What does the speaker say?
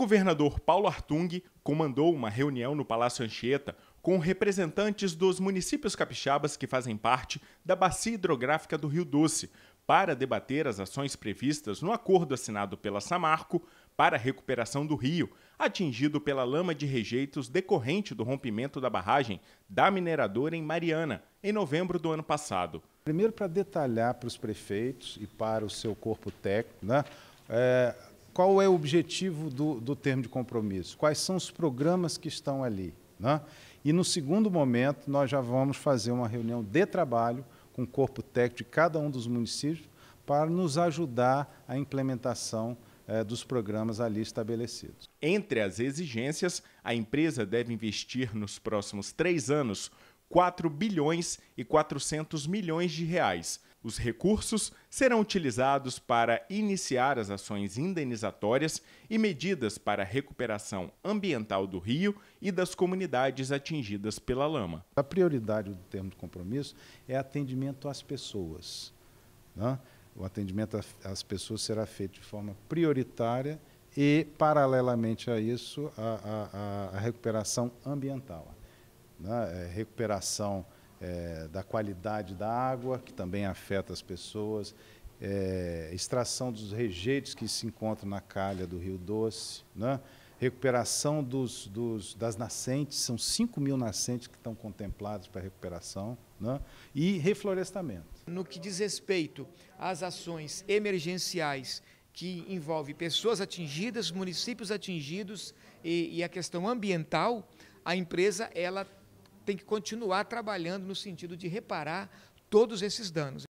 governador Paulo Artung comandou uma reunião no Palácio Anchieta com representantes dos municípios capixabas que fazem parte da bacia hidrográfica do Rio Doce para debater as ações previstas no acordo assinado pela Samarco para a recuperação do rio, atingido pela lama de rejeitos decorrente do rompimento da barragem da mineradora em Mariana, em novembro do ano passado. Primeiro, para detalhar para os prefeitos e para o seu corpo técnico, né, é, qual é o objetivo do, do termo de compromisso, quais são os programas que estão ali. Né? E no segundo momento, nós já vamos fazer uma reunião de trabalho com o corpo técnico de cada um dos municípios para nos ajudar a implementação eh, dos programas ali estabelecidos. Entre as exigências, a empresa deve investir nos próximos três anos 4 bilhões e 400 milhões de reais. Os recursos serão utilizados para iniciar as ações indenizatórias e medidas para a recuperação ambiental do rio e das comunidades atingidas pela lama. A prioridade do termo de compromisso é atendimento às pessoas. Né? O atendimento às pessoas será feito de forma prioritária e, paralelamente a isso, a, a, a recuperação ambiental né, é, recuperação é, da qualidade da água, que também afeta as pessoas, é, extração dos rejeitos que se encontram na calha do Rio Doce, né, recuperação dos, dos, das nascentes, são 5 mil nascentes que estão contemplados para recuperação, né, e reflorestamento. No que diz respeito às ações emergenciais que envolve pessoas atingidas, municípios atingidos e, e a questão ambiental, a empresa ela tem que continuar trabalhando no sentido de reparar todos esses danos.